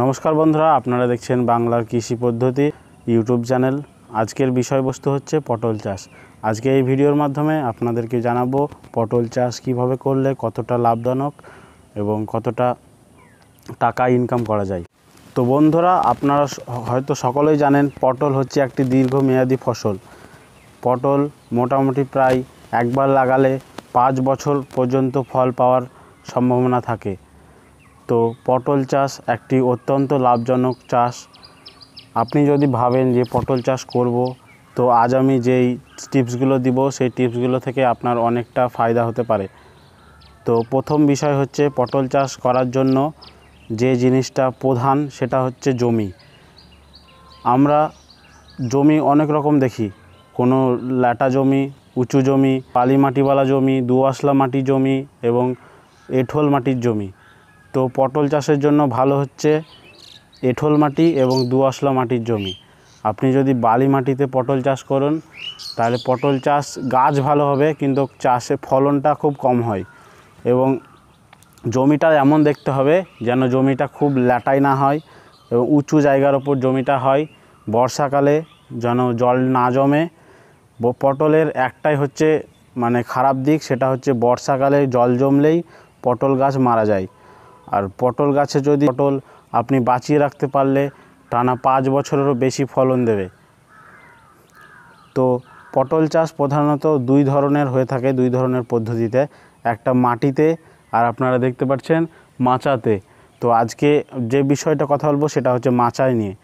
নমস্কার বন্ধুরা আপনারা দেখছেন বাংলার কৃষি পদ্ধতি ইউটিউব চ্যানেল আজকের বিষয়বস্তু হচ্ছে পটল চাষ আজকে এই ভিডিওর মাধ্যমে আপনাদেরকে জানাবো পটল চাষ কিভাবে করলে কতটা লাভজনক এবং কতটা টাকা ইনকাম করা যায় তো বন্ধুরা আপনারা হয়তো সকলেই জানেন পটল হচ্ছে একটি দীর্ঘমেয়াদী ফসল পটল মোটামুটি প্রায় একবার লাগালে পাঁচ বছর পর্যন্ত ফল পাওয়ার সম্ভাবনা থাকে তো পটল চাষ একটি অত্যন্ত লাভজনক চাষ আপনি যদি ভাবেন যে পটল চাষ করব তো আজ আমি যেই টিপসগুলো দিব সেই টিপসগুলো থেকে আপনার অনেকটা ফায়দা হতে পারে তো প্রথম বিষয় হচ্ছে পটল চাষ করার জন্য যে জিনিসটা প্রধান সেটা হচ্ছে জমি আমরা জমি অনেক রকম দেখি কোনো ল্যাটা জমি উঁচু জমি পালি মাটিওয়ালা জমি দুয়াশলা মাটি জমি এবং এঠোল মাটির জমি তো পটল চাষের জন্য ভালো হচ্ছে এঁঠোল মাটি এবং দুআশলা মাটির জমি আপনি যদি বালি মাটিতে পটল চাষ করেন তাহলে পটল চাষ গাছ ভালো হবে কিন্তু চাষে ফলনটা খুব কম হয় এবং জমিটা এমন দেখতে হবে যেন জমিটা খুব ল্যাটাই না হয় এবং উঁচু জায়গার ওপর জমিটা হয় বর্ষাকালে যেন জল না জমে পটলের একটাই হচ্ছে মানে খারাপ দিক সেটা হচ্ছে বর্ষাকালে জল জমলেই পটল গাছ মারা যায় আর পটল গাছে যদি পটল আপনি বাঁচিয়ে রাখতে পারলে টানা পাঁচ বছরেরও বেশি ফলন দেবে তো পটল চাষ প্রধানত দুই ধরনের হয়ে থাকে দুই ধরনের পদ্ধতিতে একটা মাটিতে আর আপনারা দেখতে পাচ্ছেন মাচাতে তো আজকে যে বিষয়টা কথা বলবো সেটা হচ্ছে মাচায় নিয়ে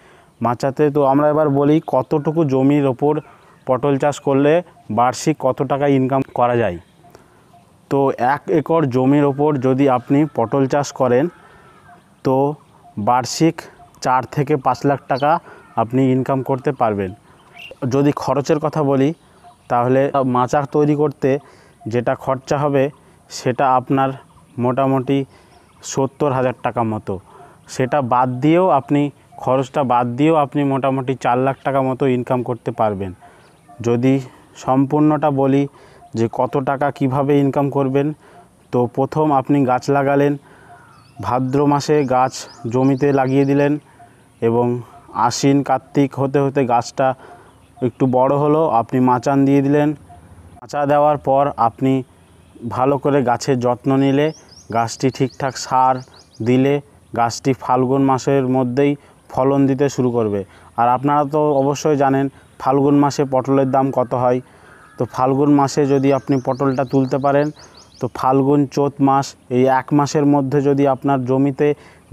মাচাতে তো আমরা এবার বলি কতটুকু জমির ওপর পটল চাষ করলে বার্ষিক কত টাকা ইনকাম করা যায় তো এক একর জমির ওপর যদি আপনি পটল চাষ করেন তো বার্ষিক চার থেকে পাঁচ লাখ টাকা আপনি ইনকাম করতে পারবেন যদি খরচের কথা বলি তাহলে মাচা তৈরি করতে যেটা খরচা হবে সেটা আপনার মোটামুটি সত্তর হাজার টাকা মতো সেটা বাদ দিয়েও আপনি খরচটা বাদ দিয়েও আপনি মোটামুটি চার লাখ টাকা মতো ইনকাম করতে পারবেন যদি সম্পূর্ণটা বলি যে কত টাকা কিভাবে ইনকাম করবেন তো প্রথম আপনি গাছ লাগালেন ভাদ্র মাসে গাছ জমিতে লাগিয়ে দিলেন এবং আশ্বিন কার্তিক হতে হতে গাছটা একটু বড় হলো আপনি মাচান দিয়ে দিলেন মাচা দেওয়ার পর আপনি ভালো করে গাছের যত্ন নিলে গাছটি ঠিকঠাক সার দিলে গাছটি ফাল্গুন মাসের মধ্যেই ফলন দিতে শুরু করবে আর আপনারা তো অবশ্যই জানেন ফাল্গুন মাসে পটলের দাম কত হয় তো ফাল্গুন মাসে যদি আপনি পটলটা তুলতে পারেন তো ফাল্গুন চোত মাস এই এক মাসের মধ্যে যদি আপনার জমিতে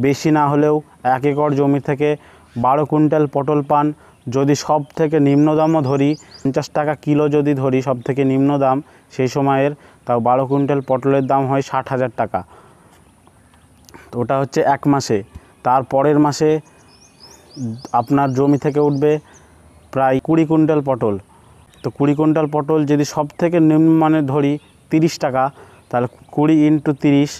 বেশি না হলেও এক একর জমি থেকে বারো কুইন্টাল পটল পান যদি সব থেকে নিম্ন দামও ধরি পঞ্চাশ টাকা কিলো যদি ধরি সব থেকে নিম্ন দাম সেই সময়ের তাও বারো কুইন্টাল পটলের দাম হয় ষাট হাজার টাকা তো ওটা হচ্ছে এক মাসে তার পরের মাসে আপনার জমি থেকে উঠবে প্রায় কুড়ি কুইন্টাল পটল তো কুড়ি কুইন্টাল পটল যদি সব থেকে নিম্ন মানে ধরি তিরিশ টাকা তাহলে কুড়ি ইন্টু তিরিশ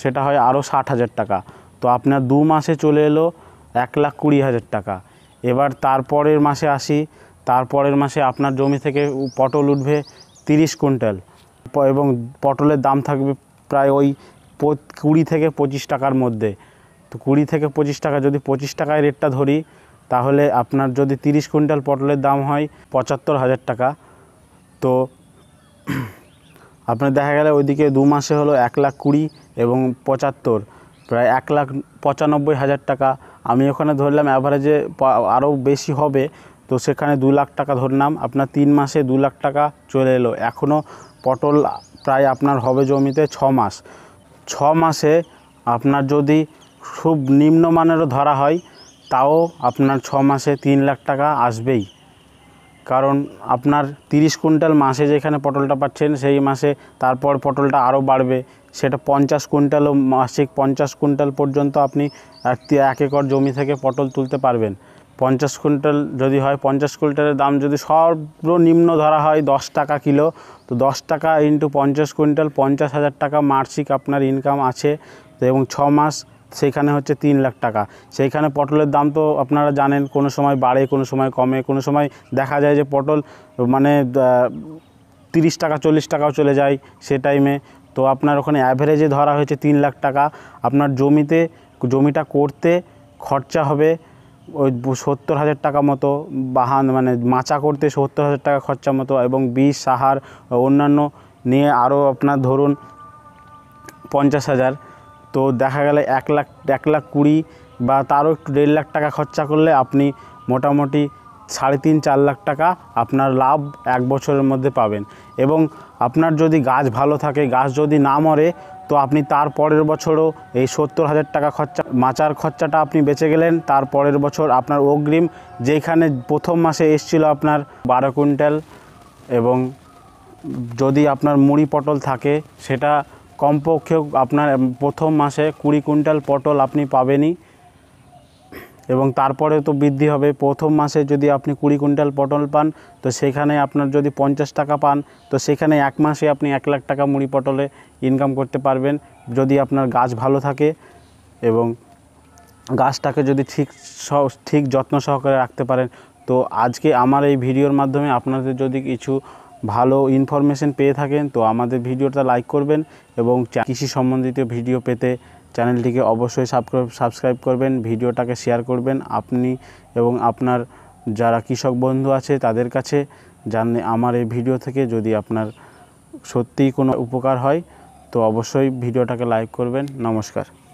সেটা হয় আরও ষাট হাজার টাকা তো আপনার দু মাসে চলে এলো এক লাখ কুড়ি হাজার টাকা এবার তারপরের মাসে আসি তারপরের মাসে আপনার জমি থেকে পটল উঠবে তিরিশ কুইন্টাল এবং পটলের দাম থাকবে প্রায় ওই কুড়ি থেকে পঁচিশ টাকার মধ্যে তো কুড়ি থেকে পঁচিশ টাকা যদি পঁচিশ টাকায় রেটটা ধরি তাহলে আপনার যদি 30 কুইন্টাল পটলের দাম হয় পঁচাত্তর হাজার টাকা তো আপনার দেখা গেলে ওইদিকে দু মাসে হলো এক লাখ কুড়ি এবং পঁচাত্তর প্রায় এক লাখ পঁচানব্বই হাজার টাকা আমি ওখানে ধরলাম অ্যাভারেজে আরও বেশি হবে তো সেখানে দু লাখ টাকা ধরলাম আপনার তিন মাসে দু লাখ টাকা চলে এলো এখনও পটল প্রায় আপনার হবে জমিতে ছ মাস ছ মাসে আপনার যদি খুব নিম্নমানেরও ধরা হয় তাও আপনার ছ মাসে তিন লাখ টাকা আসবেই কারণ আপনার তিরিশ কুইন্টাল মাসে যেখানে পটলটা পাচ্ছেন সেই মাসে তারপর পটলটা আরও বাড়বে সেটা পঞ্চাশ কুইন্টালও মাসিক পঞ্চাশ কুইন্টাল পর্যন্ত আপনি এক একর জমি থেকে পটল তুলতে পারবেন পঞ্চাশ কুইন্টাল যদি হয় পঞ্চাশ কুইন্টালের দাম যদি সর্বনিম্ন ধরা হয় দশ টাকা কিলো তো দশ টাকা ইন্টু পঞ্চাশ কুইন্টাল পঞ্চাশ হাজার টাকা মাসিক আপনার ইনকাম আছে এবং ছ মাস সেইখানে হচ্ছে তিন লাখ টাকা সেইখানে পটলের দাম তো আপনারা জানেন কোনো সময় বাড়ে কোনো সময় কমে কোনো সময় দেখা যায় যে পটল মানে তিরিশ টাকা চল্লিশ টাকাও চলে যায় সে টাইমে তো আপনার ওখানে অ্যাভারেজে ধরা হয়েছে তিন লাখ টাকা আপনার জমিতে জমিটা করতে খরচা হবে ওই সত্তর হাজার টাকা মতো বাহান মানে মাচা করতে সত্তর হাজার টাকা খরচা মতো এবং বীজ সাহার অন্যান্য নিয়ে আরও আপনার ধরুন পঞ্চাশ হাজার তো দেখা গেলে এক লাখ এক লাখ কুড়ি বা তারও একটু দেড় লাখ টাকা খরচা করলে আপনি মোটামুটি সাড়ে তিন চার লাখ টাকা আপনার লাভ এক বছরের মধ্যে পাবেন এবং আপনার যদি গাছ ভালো থাকে গাছ যদি না মরে তো আপনি তার পরের বছরও এই সত্তর হাজার টাকা খরচা মাচার খরচাটা আপনি বেঁচে গেলেন তার পরের বছর আপনার অগ্রিম যেখানে প্রথম মাসে এসছিল আপনার বারো কুইন্টাল এবং যদি আপনার মুড়ি পটল থাকে সেটা কমপক্ষে আপনার প্রথম মাসে কুড়ি কুইন্টাল পটল আপনি পাবেনই এবং তারপরে তো বৃদ্ধি হবে প্রথম মাসে যদি আপনি কুড়ি কুইন্টাল পটল পান তো সেখানে আপনার যদি পঞ্চাশ টাকা পান তো সেখানে এক মাসে আপনি এক লাখ টাকা মুড়ি পটলে ইনকাম করতে পারবেন যদি আপনার গাছ ভালো থাকে এবং গাছটাকে যদি ঠিক ঠিক যত্ন সহকারে রাখতে পারেন তো আজকে আমার এই ভিডিওর মাধ্যমে আপনাদের যদি কিছু ভালো ইনফরমেশন পেয়ে থাকেন তো আমাদের ভিডিওটা লাইক করবেন এবং কৃষি সম্বন্ধিত ভিডিও পেতে চ্যানেলটিকে অবশ্যই সাবস্ক্রাইব করবেন ভিডিওটাকে শেয়ার করবেন আপনি এবং আপনার যারা কৃষক বন্ধু আছে তাদের কাছে জানলে আমার এই ভিডিও থেকে যদি আপনার সত্যিই কোনো উপকার হয় তো অবশ্যই ভিডিওটাকে লাইক করবেন নমস্কার